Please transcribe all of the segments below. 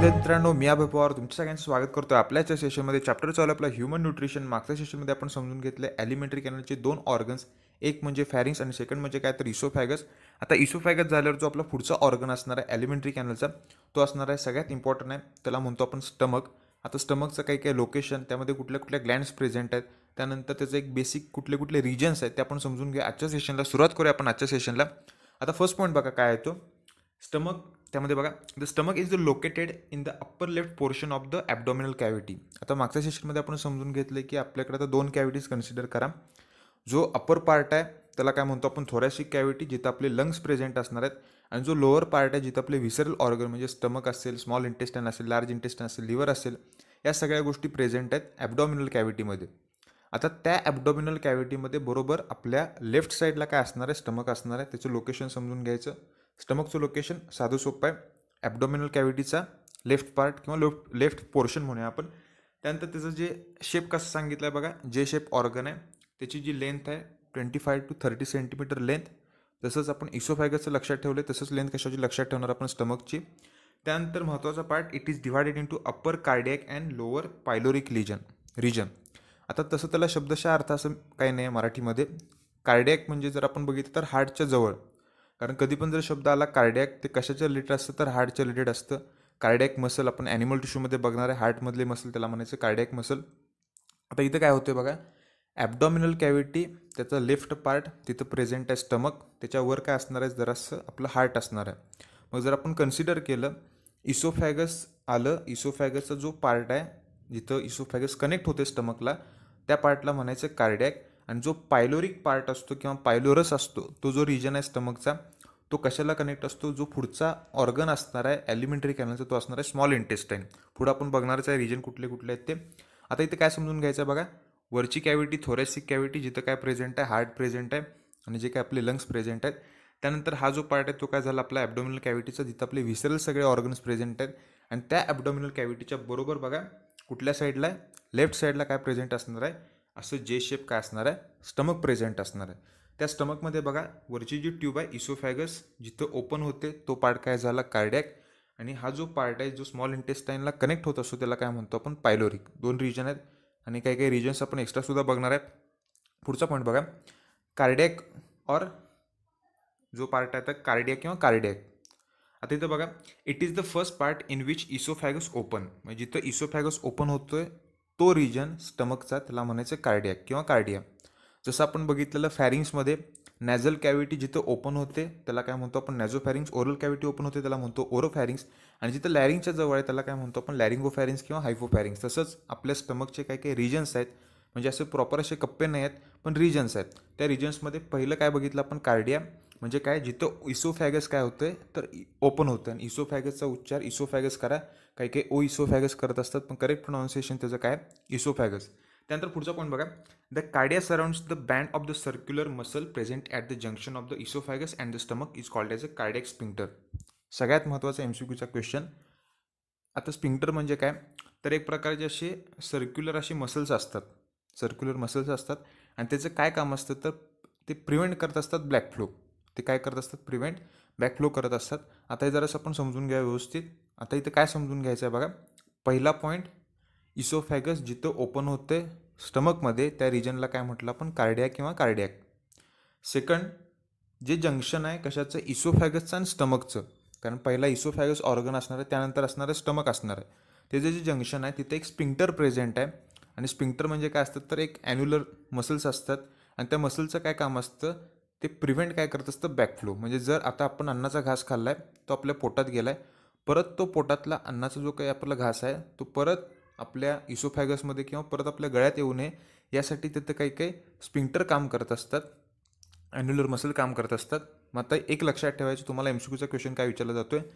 विद्यार्थी मित्रांनो मी अभय पवार तुमच्या सगळ्यांचं स्वागत करतो आपल्याच्या सेशनमध्ये चॅप्टर चालू आपला ह्युमन न्यूट्रिशन मागच्या सेशनमध्ये आपण समजून घेतले ॲलिमेंटरी कॅनलचे दोन ऑर्गन्स एक म्हणजे फॅरिंग्स आणि सेकंड म्हणजे काय तर इसोफॅगस आता इसोफॅगस झाल्यावर जो आपला पुढचा ऑर्गन असणार आहे एलिमेंटरी कॅनलचा तो असणार आहे सगळ्यात इम्पॉर्टंट आहे त्याला म्हणतो आपण स्टमक आता स्टमकचं काही काही लोकेशन त्यामध्ये कुठल्या कुठल्या ग्लँड्स प्रेझेंट आहेत त्यानंतर त्याचं एक बेसिक कुठले कुठले रिजन्स आहेत ते आपण समजून घ्या आजच्या सेशनला सुरुवात करूया आपण आजच्या सेशनला आता फर्स्ट पॉईंट बघा काय आहे तो स्टमक त्यामध्ये बघा the stomach is the located in the upper left portion of the abdominal cavity आता मागच्या सेशनमध्ये आपण समजून घेतलं की आपल्याकडे आता दोन कॅव्हिटीज कन्सिडर करा जो अप्पर पार्ट आहे त्याला काय म्हणतो आपण थोरॅसिक कॅव्हिटी जिथं आपले लंग्स प्रेझेंट असणार आहेत आणि जो लोअर पार्ट आहे जिथं आपले विसरल ऑर्गन म्हणजे स्टमक असेल स्मॉल इंटेस्टाईन असेल लार्ज इंटेस्टाईन असेल लिव्हर असेल या सगळ्या गोष्टी प्रेझेंट आहेत ॲबडॉमिनल कॅव्हिटीमध्ये आता त्या ॲबडॉमिनल कॅव्हिटीमध्ये बरोबर आपल्या लेफ्ट साईडला काय असणार आहे स्टमक असणार आहे त्याचं लोकेशन समजून घ्यायचं स्टमकचं लोकेशन साधं सोपं आहे ॲबडोमिनल कॅव्हिटीचा लेफ्ट पार्ट किंवा लेफ्ट लेफ्ट पोर्शन म्हणूया आपण त्यानंतर त्याचं जे शेप कसं सांगितलं आहे बघा जे शेप ऑर्गन आहे त्याची जी लेंथ आहे twenty five to thirty centimetre length तसंच आपण इसोफायगसचं लक्षात ठेवलं तसंच लेंथ कशाची लक्षात ठेवणार आपण स्टमकची त्यानंतर महत्त्वाचा part it is divided in to upper cardiac and lower pyloric legion region आता तसं त्याला शब्दशा अर्थ असं काही नाही आहे मराठीमध्ये कार्डियक म्हणजे जर आपण बघितलं तर हार्टच्या जवळ कारण कधी पण जर शब्द आला कार्डॅक ते कशाच्या रिलेटेड असतं तर हार्टच्या रिलेटेड असतं कार्डॅक मसल आपण ॲनिमल टिश्यूमध्ये बघणार आहे हार्टमधले मसल त्याला म्हणायचं कार्डॅक मसल आता इथं काय होतं बघा ॲबडॉमिनल कॅव्हिटी त्याचा लेफ्ट पार्ट तिथं प्रेझेंट आहे स्टमक त्याच्यावर काय असणार आहे जरासं आपलं हार्ट असणार आहे मग जर आपण कन्सिडर केलं इसोफॅगस आलं इसोफॅगसचा जो पार्ट आहे जिथं इसोफॅगस कनेक्ट होते स्टमकला त्या पार्टला म्हणायचं कार्डॅक आणि जो पायलोरिक पार्ट असतो किंवा पायलोरस असतो तो जो रिजन आहे स्टमकचा तो कशाला कनेक्ट असतो जो पुढचा ऑर्गन असणार आहे ॲलिमेंटरी कॅनलचा तो असणार आहे स्मॉल इंटेस्टाईन पुढं आपण बघणारच आहे रिजन कुठले कुठले आहेत ते आता इथे काय समजून घ्यायचं बघा वरची कॅव्हिटी थोरॅसिक कॅव्हिटी जिथं काय प्रेझेंट आहे हार्ट प्रेझेंट आहे आणि जे काय आपले लंग्स प्रेझेंट आहेत त्यानंतर हा जो पार्ट आहे तो काय झाला आपला ॲबडोमिनल कॅव्हिटीचा जिथं आपले विसरल सगळे ऑर्गन्स प्रेझेंट आहेत आणि त्या ॲबडोमिनल कॅव्हिटीच्या बरोबर बघा कुठल्या साईडला आहे लेफ्ट साईडला काय प्रेझेंट असणार आहे असं जे शेप काय असणार आहे स्टमक प्रेझेंट असणार आहे त्या स्टमकमध्ये बघा वरची जी ट्यूब आहे इसोफॅगस जिथं ओपन होते तो पार्ट काय झाला कार्डॅक आणि हा जो पार्ट आहे जो स्मॉल इंटेस्टाईनला कनेक्ट होत असतो त्याला काय म्हणतो आपण पायलोरिक दोन रिजन आहेत आणि काही काही रिजन्स आपण एक्स्ट्रासुद्धा बघणार आहे पुढचा पॉईंट बघा कार्डॅक और जो पार्ट आहे तर कार्डिया किंवा कार्डियाक आता इथं बघा it is the first part in which oesophagus open म्हणजे जिथं इसोफॅगस ओपन होतोय तो रिजन स्टमकचा त्याला म्हणायचं कार्डिया किंवा कार्डिया जसं आपण बघितलेलं फॅरिंग्समध्ये नॅझल कॅव्हिटी जिथं ओपन होते त्याला काय म्हणतो आपण nasopharynx oral cavity open होते त्याला म्हणतो ओरो फॅरिंग्स आणि जिथं लॅरिंगच्या जवळ आहे त्याला काय म्हणतो आपण लॅरिंगो फॅरिंग्स किंवा हायफो फॅरिंग्स तसंच आपल्या स्टमकचे काही काही रिजन्स आहेत म्हणजे असे प्रॉपर असे कप्पे नाही आहेत पण रिजन्स आहेत त्या रिजन्समध्ये पहिलं काय बघितलं आपण कार्डिया म्हणजे काय जिथं इसोफॅगस काय होतं तर ओपन होतं आणि इसोफॅगसचा उच्चार इसोफॅगस करा काही काही ओ इसोफॅगस करत असतात पण करेक्ट प्रोनाऊन्सिएशन त्याचं काय इसोफॅगस त्यानंतर पुढचा पॉईंट बघा the cardia surrounds the band of the circular muscle present at the junction of the oesophagus and the stomach is called as a cardiac sphincter सगळ्यात महत्त्वाचा एम सी क्यूचा क्वेश्चन आता sphincter म्हणजे काय तर एक प्रकारचे असे सर्क्युलर असे मसल्स असतात सर्क्युलर मसल्स असतात आणि त्याचं काय काम असतं तर ते प्रिव्हेंट करत असतात ब्लॅक फ्लो ते काय करत असतात प्रिव्हेंट फ्लो करत असतात आता हे जरासं आपण समजून घ्या व्यवस्थित आता इथं काय समजून घ्यायचं आहे बघा पहिला पॉईंट इसोफॅगस जिथं ओपन होते स्टमकमध्ये त्या रिजनला काय म्हटलं आपण कार्डिया किंवा कार्डियाक सेकंड जे जंक्शन आहे कशाचं इसोफॅगसचं आणि स्टमकचं कारण पहिला इसोफॅगस ऑर्गन असणार आहे त्यानंतर असणारं स्टमक असणार आहे त्याचं जे जंक्शन आहे तिथे एक स्पिंक्टर प्रेझेंट आहे आणि स्पिंक्टर म्हणजे काय असतात तर एक ॲन्युलर मसल्स असतात आणि त्या मसलचं काय काम असतं ते प्रिव्हेंट काय करत असतं बॅकफ्लो म्हणजे जर आता आपण अन्नाचा घास खाल्ला आहे तो आपल्या पोटात गेला आहे परत तो पोटातला अन्नाचा जो काही आपला घास आहे तो परत आपल्या इसोफॅगसमध्ये किंवा परत आपल्या गळ्यात येऊ नये यासाठी तिथं काही काही स्पिंटर काम करत असतात ॲन्युलर मसल काम करत असतात मग आता एक लक्षात ठेवायचं तुम्हाला एम क्यूचा क्वेश्चन काय विचारला जातो आहे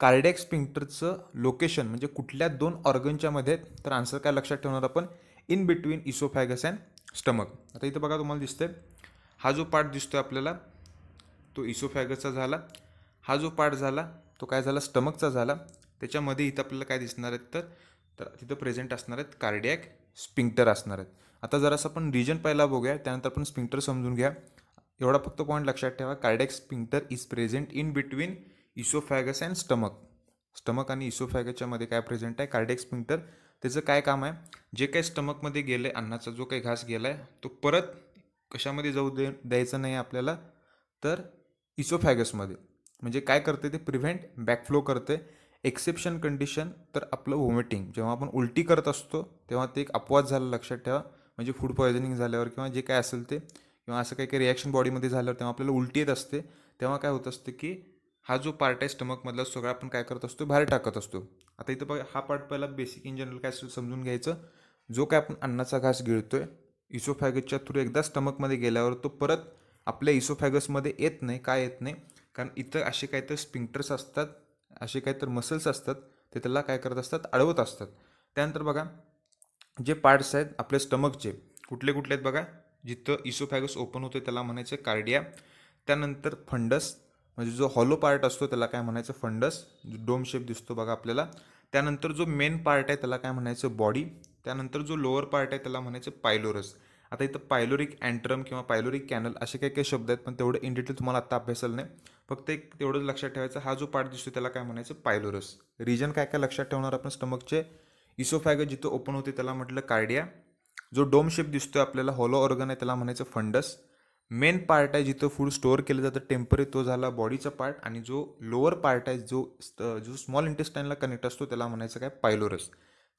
कार्डियक स्पिंटरचं लोकेशन म्हणजे कुठल्या दोन ऑर्गनच्या मध्ये तर आन्सर काय लक्षात ठेवणार आपण in between oesophagus and stomach आता इथं बघा तुम्हाला दिसतंय हा जो पार्ट दिसतोय आपल्याला तो इसोफॅगसचा झाला हा जो पार्ट झाला तो काय झाला स्टमकचा झाला त्याच्यामध्ये इथं आपल्याला काय दिसणार आहेत तर तर तिथं प्रेझेंट असणार आहेत कार्डियाक स्पिंक्टर असणार आहेत आता जरासं आपण रिजन पहिला बघूया त्यानंतर आपण स्पिंक्टर समजून घ्या एवढा फक्त पॉईंट लक्षात ठेवा cardiac sphincter is present in between oesophagus and stomach stomach आणि इसोफॅगसच्यामध्ये काय प्रेझेंट आहे कार्डियक स्पिंक्टर त्याचं काय काम आहे जे काय स्टमकमध्ये गेलं आहे अन्नाचा जो काही घास गेला आहे तो परत कशामध्ये जाऊ दे द्यायचा नाही आपल्याला तर इसोफॅगसमध्ये म्हणजे काय करते ते प्रिव्हेंट बॅकफ्लो करते एक्सेप्शन कंडिशन तर आपलं व्हॉमिटिंग जेव्हा आपण उलटी करत असतो तेव्हा ते एक अपवाद झालं लक्षात ठेवा म्हणजे फूड पॉयझनिंग झाल्यावर किंवा जे काय असेल ते किंवा असं काही काही रिॲक्शन बॉडीमध्ये झाल्यावर तेव्हा आपल्याला उलटी येत असते तेव्हा काय होत असतं की हा जो पार्ट आहे स्टमकमधला सगळा आपण काय करत असतो बाहेर टाकत असतो आता इथं बघा हा पार्ट पहिला बेसिक इन जनरल काय समजून घ्यायचं जो काय आपण अन्नाचा घास गिळतो आहे इसोफॅगसच्या थ्रू एकदा स्टमकमध्ये गेल्यावर तो परत आपल्या इसोफॅगसमध्ये येत नाही काय येत नाही कारण इतर असे काहीतर तर स्पिंक्टर्स असतात असे काय तर मसल्स असतात ते त्याला काय करत असतात अडवत असतात त्यानंतर बघा जे पार्ट्स आहेत आपले स्टमकचे कुठले कुठले आहेत बघा जिथं इसोफॅगस ओपन होते त्याला म्हणायचं कार्डिया त्यानंतर फंडस म्हणजे जो हॉलो पार्ट असतो त्याला काय म्हणायचं फंडस डोम शेप दिसतो बघा आपल्याला त्यानंतर जो मेन पार्ट आहे त्याला काय म्हणायचं बॉडी त्यानंतर जो लोअर पार्ट आहे त्याला म्हणायचं पायलोरस आता इथं पायलोरिक अँट्रम किंवा पायलोरिक कॅनल असे काही काही शब्द आहेत पण तेवढे इन डिटेल तुम्हाला आता अभ्यासल नाही फक्त एक तेवढंच लक्षात ठेवायचं हा जो पार्ट दिसतो त्याला काय म्हणायचं पायलोरस रिजन काय काय लक्षात ठेवणार आपण स्टमकचे इसोफॅग जिथं ओपन होते त्याला म्हटलं कार्डिया जो डोम शेप दिसतोय आपल्याला हॉलो ऑर्गन आहे त्याला म्हणायचं फंडस मेन पार्ट आहे जिथं फूड स्टोअर केलं जातं टेम्परे तो झाला बॉडीचा पार्ट आणि जो लोअर पार्ट आहे जो जो स्मॉल इंटेस्टाईनला कनेक्ट असतो त्याला म्हणायचं काय पायलोरस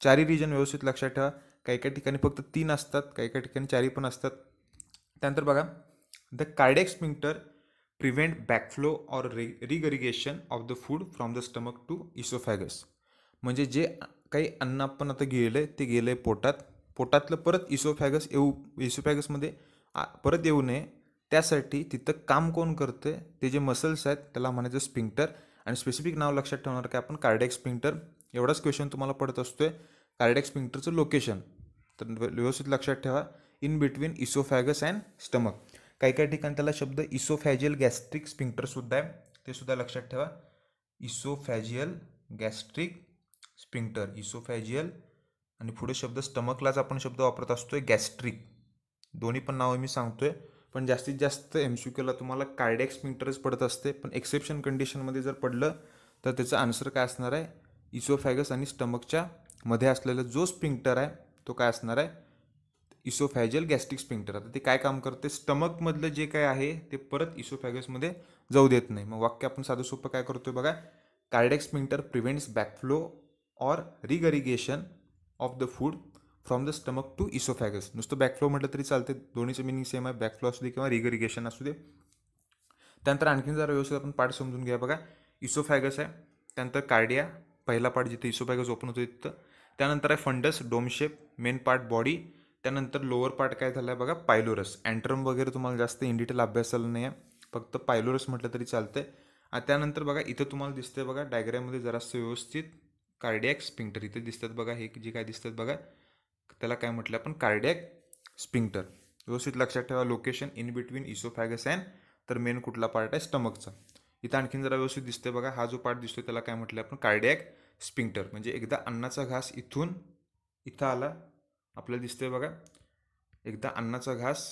चारी रिजन व्यवस्थित लक्षात ठेवा काही काही ठिकाणी फक्त तीन असतात काही काही ठिकाणी चारी पण असतात त्यानंतर बघा the cardiac sphincter prevent backflow or re regurgitation of the food from the stomach to oesophagus म्हणजे जे काही अन्न आपण आता गेलं आहे ते गेलं आहे पोटात पोटातलं परत इसोफॅगस येऊ इसोफॅगसमध्ये परत येऊ नये त्यासाठी तिथं काम कोण आहे ते जे मसल्स आहेत त्याला म्हणायचं स्पिंक्टर आणि स्पेसिफिक नाव लक्षात ठेवणार का आपण कार्डेक स्पिंक्टर एवढाच क्वेश्चन तुम्हाला पडत असतो आहे कार्डॅक्स स्पिंक्टरचं लोकेशन तर व्यवस्थित लक्षात ठेवा in between oesophagus and stomach काही काही ठिकाणी त्याला शब्द इसोफॅजियल गॅस्ट्रिक स्पिंक्टरसुद्धा आहे ते सुद्धा लक्षात ठेवा इसोफॅजियल गॅस्ट्रिक स्पिंक्टर इसोफॅजियल आणि पुढे शब्द स्टमकलाच आपण शब्द वापरत असतोय गॅस्ट्रिक दोन्ही पण नावं मी सांगतोय पण जास्तीत जास्त एम सी क्यूला तुम्हाला कार्डॅक्स स्पिंक्टरच पडत असते पण एक्सेप्शन कंडिशनमध्ये जर पडलं तर त्याचं आन्सर काय असणार आहे इसोफॅगस आणि स्टमकच्या मध्ये असलेला जो स्पिंक्टर आहे तो काय असणार आहे इसोफॅजल गॅस्ट्रिक स्पिंक्टर आता ते काय काम करते स्टमकमधलं जे काय आहे ते परत इसोफॅगसमध्ये जाऊ देत नाही मग वाक्य आपण साधं सोपं काय करतो बघा cardiac sphincter prevents backflow or regurgitation of the food from the stomach to oesophagus नुसतं बॅकफ्लो म्हटलं तरी चालते दोन्हीचं मिनिंग सेम आहे बॅकफ्लो असू दे किंवा रिगरिगेशन असू दे त्यानंतर आणखीन जरा व्यवस्थित आपण पाठ समजून घ्या बघा इसोफॅगस आहे त्यानंतर कार्डिया पहिला पार्ट जिथे इसोपॅगस ओपन होतो तिथं त्यानंतर आहे fundus dome shape main part body त्यानंतर लोअर पार्ट काय झालं आहे बघा पायलोरस अँट्रम वगैरे तुम्हाला जास्त इन डिटेल अभ्यासाला नाही आहे फक्त पायलोरस म्हटलं तरी चालतं आहे आणि त्यानंतर बघा इथं तुम्हाला दिसतंय बघा डायग्राममध्ये जरासं व्यवस्थित कार्डियाक स्पिंक्टर इथे दिसतात बघा हे जे काय दिसतात बघा त्याला काय म्हटलं आपण कार्डियाक स्पिंक्टर व्यवस्थित लक्षात ठेवा location in between oesophagus and तर मेन कुठला पार्ट आहे स्टमकचा इथं आणखीन जरा व्यवस्थित दिसतंय बघा हा जो पार्ट दिसतोय त्याला काय म्हटलं आपण कार्डियाक स्पिंक्टर म्हणजे एकदा अन्नाचा घास इथून इथं आला आपल्याला दिसतंय बघा एकदा अन्नाचा घास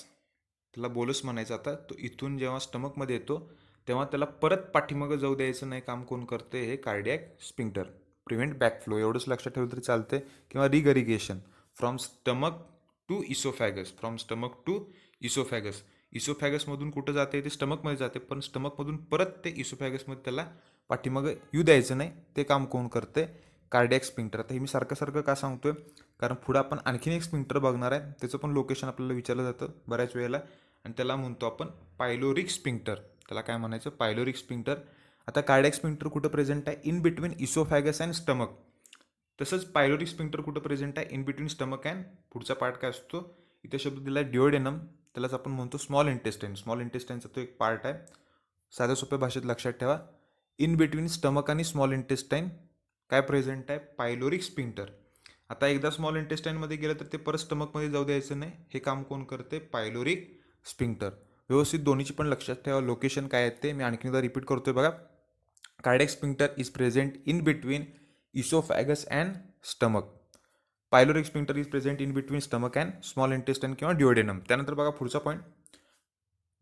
त्याला बोलस म्हणायचा आता तो इथून जेव्हा स्टमकमध्ये येतो तेव्हा त्याला परत पाठीमागं जाऊ द्यायचं नाही काम कोण करते हे कार्डियाक स्पिंक्टर प्रिव्हेंट फ्लो एवढंच लक्षात ठेवलं तरी चालते किंवा regurgitation from stomach to oesophagus from stomach to oesophagus इसोफॅगसमधून कुठं जाते ते स्टमकमध्ये जाते पण स्टमकमधून परत ते इसोफॅगसमध्ये त्याला पाठीमागं येऊ द्यायचं नाही ते काम कोण करते कार्डॅक्स स्पिंटर आता हे मी सारखं सारखं का सांगतोय कारण पुढं आपण आणखीन एक स्पिंटर बघणार आहे त्याचं पण लोकेशन आपल्याला विचारलं जातं बऱ्याच वेळेला आणि त्याला म्हणतो आपण पायलोरिक स्पिंटर त्याला काय म्हणायचं पायलोरिक स्पिंटर आता कार्डियॅक स्पिंक्टर कुठं प्रेझेंट आहे in between oesophagus and stomach तसंच पायलोरिक स्पिंटर कुठं प्रेझेंट आहे इन बिटवीन स्टमक अँड पुढचा पार्ट काय असतो इथे शब्द दिला डिओडेनम त्यालाच आपण म्हणतो स्मॉल इंटेस्टाईन स्मॉल इंटेस्टाईनचा तो एक पार्ट आहे साध्या सोप्या भाषेत लक्षात ठेवा इन बिटवीन स्टमक आणि स्मॉल इंटेस्टाईन काय प्रेझेंट आहे पायलोरिक स्पिंटर आता एकदा स्मॉल इंटेस्टाईनमध्ये गेलं तर ते परत स्टमकमध्ये जाऊ द्यायचं नाही हे काम कोण करते पायलोरिक स्पिंटर व्यवस्थित दोन्हीची पण लक्षात ठेवा लोकेशन काय आहे ते मी आणखी एकदा रिपीट आहे बघा cardiac sphincter is present in between oesophagus and stomach pyloric sphincter is present in between stomach and small intestine किंवा डिओडेनम त्यानंतर बघा पुढचा पॉईंट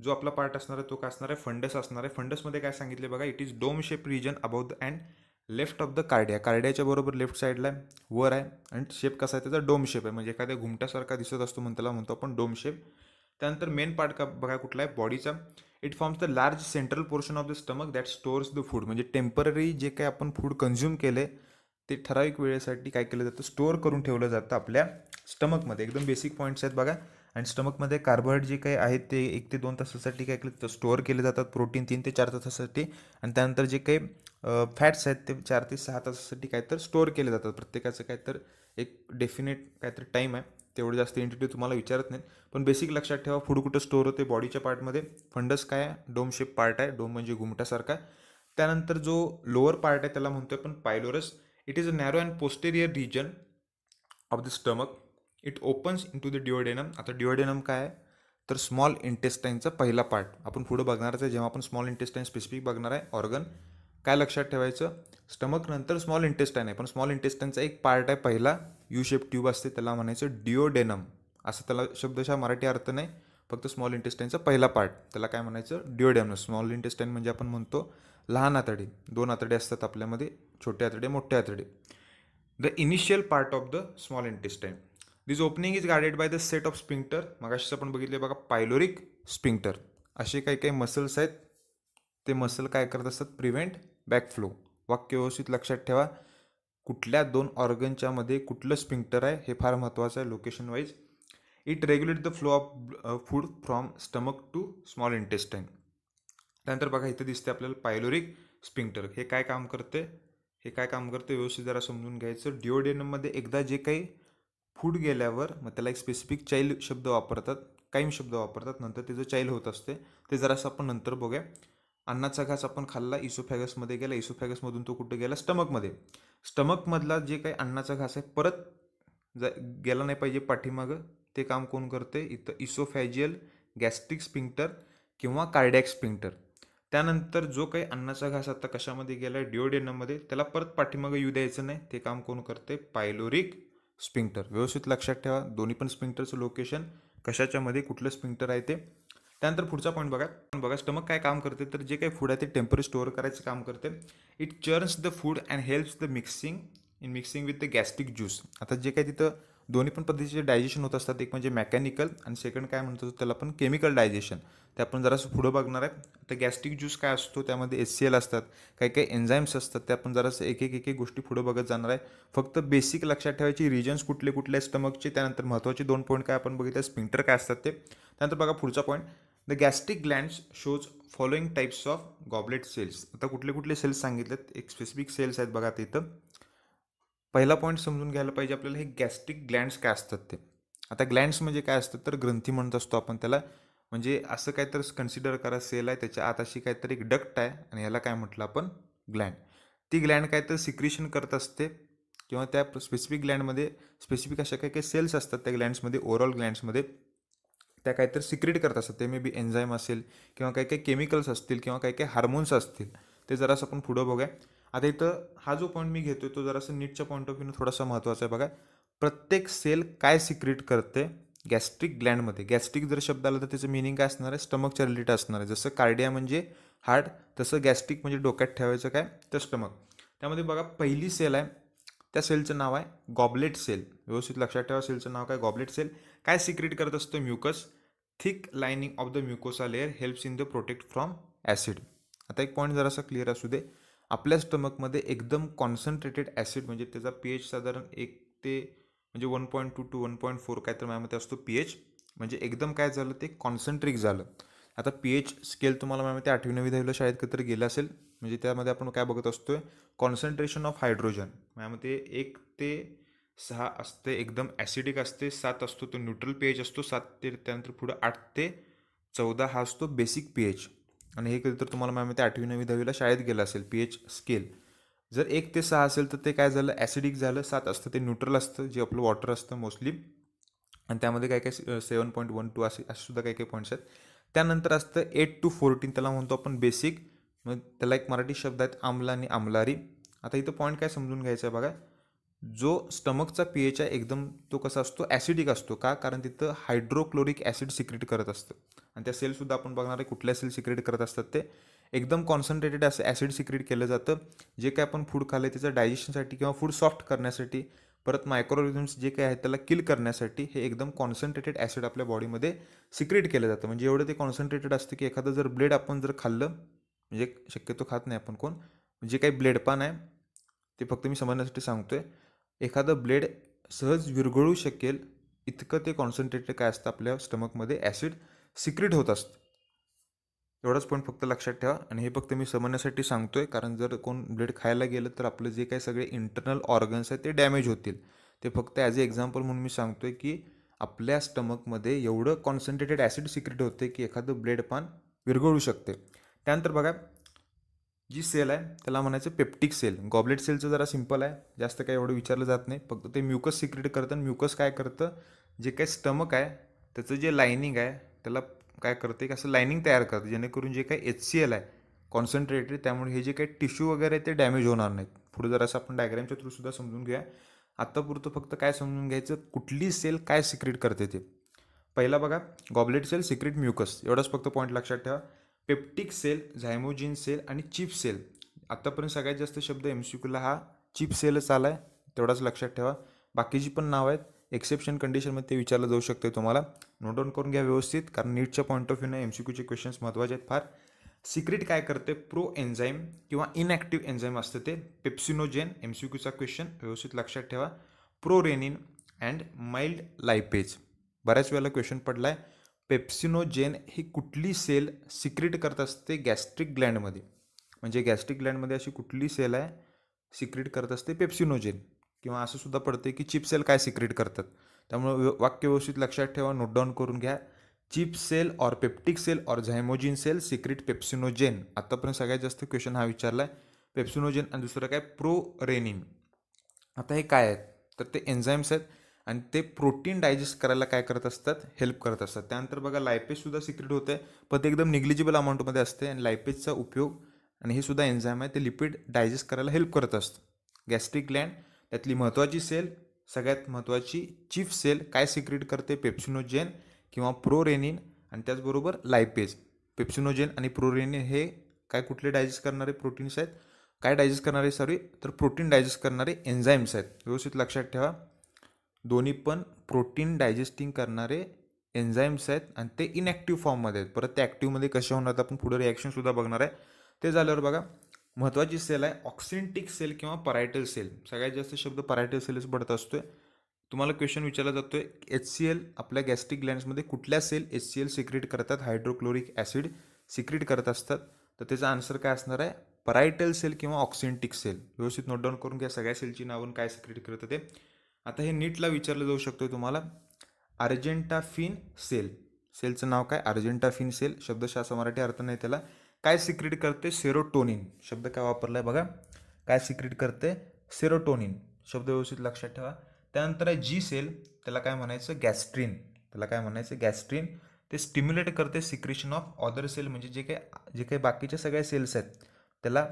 जो आपला पार्ट असणार आहे तो काय असणार आहे फंडस असणार आहे फंडसमध्ये काय सांगितले बघा it is dome shape region about the and left of the cardia कार्डियाच्या बरोबर लेफ्ट साईडला आहे वर आहे अँड शेप कसा आहे त्याचा डोम शेप आहे म्हणजे एखाद्या घुमट्यासारखा दिसत असतो त्याला म्हणतो आपण डोम शेप त्यानंतर मेन पार्ट का बघा कुठला आहे बॉडीचा it forms the large central portion of the stomach that stores the food म्हणजे टेम्पररी जे काही आपण फूड कन्झ्युम केले ते ठराविक वेळेसाठी काय केलं जातं स्टोअर करून ठेवलं जातं आपल्या स्टमकमध्ये एकदम बेसिक पॉईंट्स आहेत बघा आणि स्टमकमध्ये कार्बोहायड्रेट जे काही आहेत ते एक ते दोन तासासाठी काय केलं स्टोअर केले जातात प्रोटीन तीन ते चार तासासाठी आणि त्यानंतर जे काही फॅट्स आहेत ते चार ते सहा तासासाठी काय तर स्टोअर केले जातात प्रत्येकाचं काय तर एक डेफिनेट काय तर टाईम आहे तेवढं जास्त इंटिट्यू तुम्हाला विचारत नाही पण बेसिक लक्षात ठेवा फूड कुठं स्टोअर होते बॉडीच्या पार्टमध्ये फंडस काय आहे डोम शेप पार्ट आहे डोम म्हणजे घुमटासारखा त्यानंतर जो लोअर पार्ट आहे त्याला म्हणतोय पण pylorus It is a narrow and posterior region of the stomach it opens in to the duodenum आता डिओडेनम काय आहे तर स्मॉल इंटेस्टाईनचा पहिला पार्ट आपण पुढं बघणार आहे जेव्हा आपण स्मॉल इंटेस्टाईन स्पेसिफिक बघणार आहे ऑर्गन काय लक्षात ठेवायचं स्टमक नंतर स्मॉल इंटेस्टाईन आहे पण स्मॉल इंटेस्टाईनचा एक पार्ट आहे पहिला यू शेप ट्यूब असते त्याला म्हणायचं डिओडेनम असं त्याला शब्दशः मराठी अर्थ नाही फक्त स्मॉल इंटेस्टाईनचा पहिला पार्ट त्याला काय म्हणायचं डिओडेनम स्मॉल इंटेस्टाईन म्हणजे आपण म्हणतो लहान आतडी दोन आतडे असतात आपल्यामध्ये छोटे आतडे मोठे आतडे the initial part of the small intestine this opening is guarded by the set of sphincter मगाशीच आपण बघितले बघा पायलोरिक स्पिंक्टर असे काही काही मसल्स आहेत ते मसल काय करत असतात प्रिव्हेंट फ्लो वाक्य व्यवस्थित लक्षात ठेवा कुठल्या दोन ऑर्गनच्या मध्ये कुठलं स्पिंक्टर आहे हे फार महत्त्वाचं आहे location wise it regulate the flow of food from stomach to small intestine त्यानंतर बघा इथे दिसते आपल्याला पायलोरिक स्पिंक्टर हे काय काम करते हे काय काम करतं व्यवस्थित जरा समजून घ्यायचं डिओडेनममध्ये एकदा जे काही फूड गेल्यावर मग त्याला एक स्पेसिफिक चाईल शब्द वापरतात कायम शब्द वापरतात नंतर त्याचं चाईल होत असते ते जरासं आपण नंतर बघूया अन्नाचा घास आपण खाल्ला इसोफॅगसमध्ये गेला इसोफॅगसमधून तो कुठं गेला स्टमकमध्ये स्टमकमधला जे काही अन्नाचा घास आहे परत जा गेला नाही पाहिजे पाठीमागं ते काम कोण करते इथं इसोफॅजियल गॅस्ट्रिक स्पिंक्टर किंवा कार्डॅक स्पिंक्टर त्यानंतर जो काही अन्नाचा घास आता कशामध्ये गेला आहे मध्ये त्याला परत पाठीमागं येऊ द्यायचं नाही ते काम कोण करते पायलोरिक स्पिंक्टर व्यवस्थित लक्षात ठेवा दोन्ही पण स्पिंक्टरचं लोकेशन कशाच्यामध्ये कुठलं स्पिंक्टर आहे ते त्यानंतर पुढचा पॉईंट बघा बघा स्टमक काय काम करते तर जे काही फूड आहे ते टेम्पररी स्टोअर करायचं काम करते it churns the food and helps the mixing in mixing with the gastric juice आता जे काही तिथं दोन्ही पण पद्धतीचे डायजेशन होत असतात एक म्हणजे मेकॅनिकल आणि सेकंड काय म्हणतो त्याला आपण केमिकल डायजेशन ते आपण जरासं पुढं बघणार आहे तर गॅस्ट्रिक ज्यूस काय असतो त्यामध्ये एस सी एल असतात काही काही एन्झाईम्स असतात ते आपण जरासं एक एक एक एक गोष्टी पुढं बघत जाणार आहे फक्त बेसिक लक्षात ठेवायची रिजन्स कुठले कुठले स्टमकचे त्यानंतर महत्त्वाचे दोन पॉईंट काय आपण बघितले स्पिंटर काय असतात ते त्यानंतर बघा पुढचा point the gastric glands shows following types of goblet cells आता कुठले कुठले सेल्स सांगितलेत एक स्पेसिफिक सेल्स आहेत बघा तिथं पहिला पॉईंट समजून घ्यायला पाहिजे आपल्याला हे गॅस्ट्रिक ग्लँड्स काय असतात ते आता ग्लँड्स म्हणजे काय असतात तर ग्रंथी म्हणत असतो आपण त्याला म्हणजे असं काहीतरी कन्सिडर करा सेल आहे त्याच्या आत अशी काहीतरी एक डक्ट आहे आणि ह्याला काय म्हटलं आपण ग्लँड ती ग्लँड तर सिक्रिशन करत असते किंवा त्या स्पेसिफिक ग्लँडमध्ये स्पेसिफिक अशा काही काही सेल्स असतात त्या ग्लँड्समध्ये ओव्हरऑल ग्लँड्समध्ये त्या काहीतरी सिक्रेट करत असतात ते मे बी एन्झाईम असेल किंवा काही काही केमिकल्स असतील किंवा काही काही हार्मोन्स असतील ते जरासं आपण पुढं बघूया आता इथं हा जो पॉईंट मी घेतो तो जरासं नीटच्या पॉईंट ऑफ व्ह्यू थोडासा महत्त्वाचा आहे बघा प्रत्येक सेल काय सिक्रेट करते गॅस्ट्रिक ग्लँडमध्ये गॅस्ट्रिक जर शब्द आला तर त्याचं मिनिंग काय असणार आहे स्टमकच्या रिलेटेड असणार आहे जसं कार्डिया म्हणजे हार्ट तसं गॅस्ट्रिक म्हणजे डोक्यात ठेवायचं काय तर स्टमक त्यामध्ये बघा पहिली सेल आहे त्या सेलचं नाव आहे गॉबलेट सेल व्यवस्थित लक्षात ठेवा सेलचं नाव काय गॉबलेट सेल काय सिक्रेट करत असतं mucus thick lining of the mucosa layer helps in the protect from acid आता एक पॉईंट जरासा क्लिअर असू दे आपल्या स्टमकमध्ये एकदम कॉन्सन्ट्रेटेड ॲसिड म्हणजे त्याचा पी एच साधारण एक ते म्हणजे one point two two one point four काय तर असतो पी एच म्हणजे एकदम काय झालं ते कॉन्सन्ट्रिक झालं आता पी एच स्केल तुम्हाला मॅम ते आठवी नवी दहावीला शाळेत कधीतरी गेलं असेल म्हणजे त्यामध्ये आपण काय बघत असतो कॉन्सन्ट्रेशन ऑफ हायड्रोजन मॅम एक ते सहा असते एकदम ॲसिडिक असते सात असतो तो न्यूट्रल पी एच असतो सात ते त्यानंतर पुढं आठ ते चौदा हा असतो बेसिक पी एच आणि हे कधी तर तुम्हाला माहिती आहे आठवी नवी दहावीला शाळेत गेलं असेल पी एच स्केल जर एक ते सहा असेल तर ते काय झालं ॲसिडिक झालं सात असतं ते न्यूट्रल असतं जे आपलं वॉटर असतं मोस्टली आणि त्यामध्ये काय काय सेवन पॉईंट वन टू असे असे सुद्धा काही काही पॉईंट्स आहेत त्यानंतर असतं एट टू फोर्टीन त्याला म्हणतो आपण बेसिक मग त्याला एक मराठी शब्द आहेत आमला आणि आमलारी आता इथं पॉईंट काय समजून घ्यायचं आहे बघा जो स्टमकचा पी एच आहे एकदम तो कसा असतो ॲसिडिक असतो का कारण तिथं हायड्रोक्लोरिक ॲसिड सिक्रेट करत असतं आणि त्या सेलसुद्धा आपण बघणार आहे कुठल्या सेल सिक्रेट करत असतात ते एकदम कॉन्सन्ट्रेटेड असं ॲसिड सिक्रेट केलं जातं जे काय आपण फूड खाले त्याचं डायजेशनसाठी किंवा फूड सॉफ्ट करण्यासाठी परत मायक्रोवेम्स जे काही आहेत त्याला किल करण्यासाठी हे एकदम कॉन्सन्ट्रेटेड ॲसिड आपल्या बॉडीमध्ये सिक्रेट केलं जातं म्हणजे एवढं ते कॉन्सन्ट्रेटेड असतं की एखादं जर ब्लेड आपण जर खाल्लं म्हणजे शक्यतो खात नाही आपण कोण जे काही ब्लेड पान आहे ते फक्त मी समजण्यासाठी सांगतो आहे एखादं ब्लेड सहज विरघळू शकेल इतकं ते कॉन्सन्ट्रेटेड काय असतं आपल्या स्टमकमध्ये ॲसिड सिक्रेट होत असतं एवढाच पॉईंट फक्त लक्षात ठेवा आणि हे फक्त मी समजण्यासाठी सांगतो आहे कारण जर कोण ब्लेड खायला गेलं तर आपलं जे काही सगळे इंटरनल ऑर्गन्स आहेत ते डॅमेज होतील ते फक्त ॲज अ एक्झाम्पल म्हणून मी सांगतो आहे की आपल्या स्टमकमध्ये एवढं कॉन्सन्ट्रेटेड ॲसिड सिक्रेट होते की एखादं ब्लेड पान विरघळू शकते त्यानंतर बघा जी सेल आहे त्याला म्हणायचं पेप्टिक सेल गॉबलेट सेलचं जरा सिम्पल आहे जास्त काही एवढं विचारलं जात नाही फक्त ते म्युकस सिक्रेट करतं आणि म्युकस काय करतं जे काय स्टमक आहे त्याचं जे लायनिंग आहे त्याला काय करतं एक असं लायनिंग तयार करतं जेणेकरून जे काय एच सी एल आहे कॉन्सन्ट्रेटेड त्यामुळे हे जे काही टिश्यू वगैरे ते डॅमेज होणार नाहीत पुढे जरा असं आपण डायग्रामच्या थ्रूसुद्धा समजून घ्या आत्तापुरतं फक्त काय समजून घ्यायचं कुठली सेल काय सिक्रेट करते ते पहिला बघा गॉबलेट सेल सिक्रेट म्युकस एवढंच फक्त पॉईंट लक्षात ठेवा पेप्टिक सेल झायमोजिन सेल आणि चिप सेल आत्तापर्यंत सगळ्यात जास्त शब्द एम सी क्यूला हा चिप सेलच आला आहे तेवढाच लक्षात ठेवा बाकीची पण नावं आहेत एक्सेप्शन कंडिशनमध्ये ते विचारलं जाऊ शकते तुम्हाला नोट डाऊन करून घ्या व्यवस्थित कारण नीटच्या पॉईंट ऑफ व्ह्यूनं एम सी क्यूचे क्वेश्चन्स महत्त्वाचे आहेत फार सिक्रेट काय करते प्रो एन्झाईम किंवा इनॅक्टिव्ह एन्झाईम असतं ते पेप्सिनोजेन एम सी क्यूचा क्वेश्चन व्यवस्थित लक्षात ठेवा prorenin and mild lipase बऱ्याच वेळेला क्वेश्चन पडला आहे पेप्सिनोजेन ही कुठली सेल सिक्रेट करत असते गॅस्ट्रिक ग्लँडमध्ये म्हणजे गॅस्ट्रिक ग्लँडमध्ये अशी कुठली सेल आहे सिक्रेट करत असते पेप्सिनोजेन किंवा असं सुद्धा पडते की चिप सेल काय सिक्रेट करतात त्यामुळे वाक्य व्यवस्थित लक्षात ठेवा नोट डाऊन करून घ्या chief cell or peptic cell or zymogen cell secrete pepsinogen आतापर्यंत सगळ्यात जास्त क्वेश्चन हा विचारला आहे पेप्सिनोजेन आणि दुसरं काय प्रोरेनिन आता हे काय आहेत तर ते एन्झाईम्स आहेत आणि ते प्रोटीन डायजेस्ट करायला काय करत असतात हेल्प करत असतात त्यानंतर बघा लायपेजसुद्धा सिक्रेट होते पण ते एकदम निग्लिजिबल अमाऊंटमध्ये असते आणि लायपेजचा उपयोग आणि हे सुद्धा एन्झाईम आहे ते लिपिड डायजेस्ट करायला हेल्प करत असतं गॅस्ट्रिक ग्लँड त्यातली महत्त्वाची सेल सगळ्यात महत्त्वाची चीफ सेल काय सिक्रेट करते पेप्सिनोजेन किंवा प्रोरेनिन आणि त्याचबरोबर लायपेज पेप्सिनोजेन आणि प्रोरेनिन हे काय कुठले डायजेस्ट करणारे प्रोटीन्स आहेत काय डायजेस्ट करणारे सॉरी तर प्रोटीन डायजेस्ट करणारे एन्झाईम्स आहेत व्यवस्थित लक्षात ठेवा दोन्ही पण प्रोटीन डायजेस्टिंग करणारे एन्झाईम्स आहेत आणि ते इनॅक्टिव्ह फॉर्ममध्ये आहेत परत ते ॲक्टिव्हमध्ये कसे होणार आपण पुढे रिॲक्शनसुद्धा बघणार आहे ते झाल्यावर बघा महत्त्वाची सेल आहे ऑक्सिंटिक सेल किंवा परायटल सेल सगळ्यात जास्त शब्द परायटल सेलच पडत असतो आहे तुम्हाला क्वेश्चन विचारला जातो आहे एच सी एल आपल्या गॅस्ट्रिक ग्लँड्समध्ये कुठल्या cell H C L secrete करतात हायड्रोक्लोरिक ॲसिड सिक्रीट करत असतात तर त्याचा आन्सर काय असणार आहे परायटल सेल किंवा ऑक्सिंटिक सेल व्यवस्थित नोट डाऊन करून घ्या सगळ्या सेलची नावून काय सिक्रीट करतं ते आता हे नीटला विचारलं जाऊ शकतो तुम्हाला अर्जेंटाफिन सेल सेलचं नाव काय अर्जेंटाफिन सेल शब्दशः असा मराठी अर्थ नाही त्याला काय सिक्रेट करते सेरोटोनिन शब्द काय वापरला आहे बघा काय सिक्रेट करते सेरोटोनिन शब्द व्यवस्थित लक्षात ठेवा त्यानंतर आहे जी सेल त्याला काय म्हणायचं गॅस्ट्रीन त्याला काय म्हणायचं गॅस्ट्रीन ते स्टिम्युलेट करते सिक्रेशन ऑफ ऑदर सेल म्हणजे जे काही जे काही बाकीच्या सगळ्या सेल्स आहेत त्याला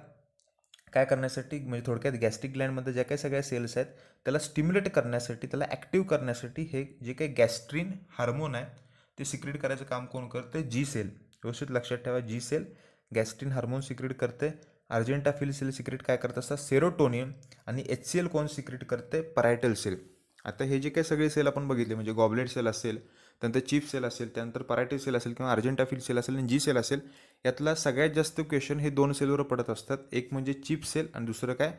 काय करण्यासाठी म्हणजे थोडक्यात गॅस्ट्रिक ग्लँडमध्ये ज्या काही सगळ्या सेल्स आहेत त्याला स्टिम्युलेट करण्यासाठी त्याला ॲक्टिव्ह करण्यासाठी हे जे काही गॅस्ट्रीन हार्मोन आहे ते सिक्रेट करायचं काम कोण करते जी सेल व्यवस्थित लक्षात ठेवा G cell gastrin hormone secrete करते अर्जेंटाफिल सेल सिक्रेट काय करत असतात सेरोटोनियम आणि एच सी एल कोण सिक्रेट करते परायटल सेल आता हे जे काही सगळे सेल आपण बघितले म्हणजे गॉबलेट सेल असेल त्यानंतर चीप सेल असेल त्यानंतर पराठी सेल असेल किंवा अर्जेंटाफिल सेल असेल आणि जी सेल असेल यातला सगळ्यात जास्त क्वेश्चन हे दोन सेलवर पडत असतात एक म्हणजे चीप सेल आणि दुसरं काय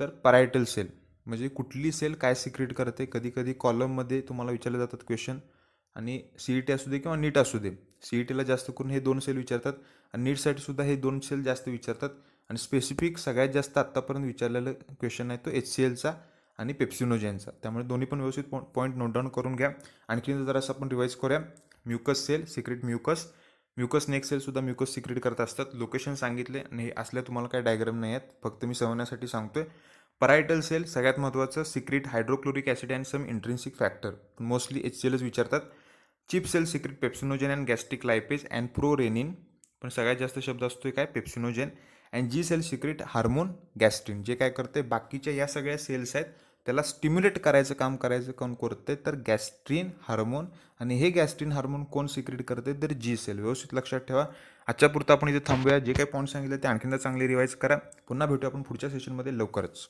तर परायटल सेल म्हणजे कुठली सेल काय सिक्रेट करते कधी कधी कॉलममध्ये तुम्हाला विचारले जातात क्वेश्चन आणि ई टी e असू दे किंवा नीट असू दे ई टीला e जास्त करून हे दोन सेल विचारतात आणि नीटसाठी सुद्धा हे दोन सेल जास्त विचारतात आणि स्पेसिफिक सगळ्यात जास्त आत्तापर्यंत विचारलेलं क्वेश्चन आहे तो एच सी एलचा आणि पेप्सिनोजेनचा त्यामुळे दोन्ही पण व्यवस्थित पॉ पॉईंट नोट डाऊन करून घ्या आणखी असं आपण रिवाईज करूया mucus cell secrete mucus mucus neck सेलसुद्धा म्युकस सिक्रेट करत असतात लोकेशन सांगितले आणि असल्या तुम्हाला काही डायग्राम नाही आहेत फक्त मी समजण्यासाठी सांगतोय पराइटल सेल सगळ्यात महत्त्वाचं secrete hydrochloric acid and some intrinsic factor mostly H सेलच विचारतात chief cell secrete pepsinogen and gastric lipase and prorenin पण सगळ्यात जास्त शब्द असतोय काय pepsinogen and G cell secrete hormone gastrin जे काय करते बाकीच्या या सगळ्या सेल्स आहेत त्याला स्टिम्युलेट करायचं काम करायचं कोण करते तर गॅस्ट्रीन हार्मोन आणि हे गॅस्ट्रीन हार्मोन कोण सिक्रेट करते तर जी सेल व्यवस्थित लक्षात ठेवा आजच्या आपण इथे थांबूया जे काही पॉईंट सांगितले ते आणखीन चांगले रिवाईज करा पुन्हा भेटू आपण पुढच्या सेशनमध्ये लवकरच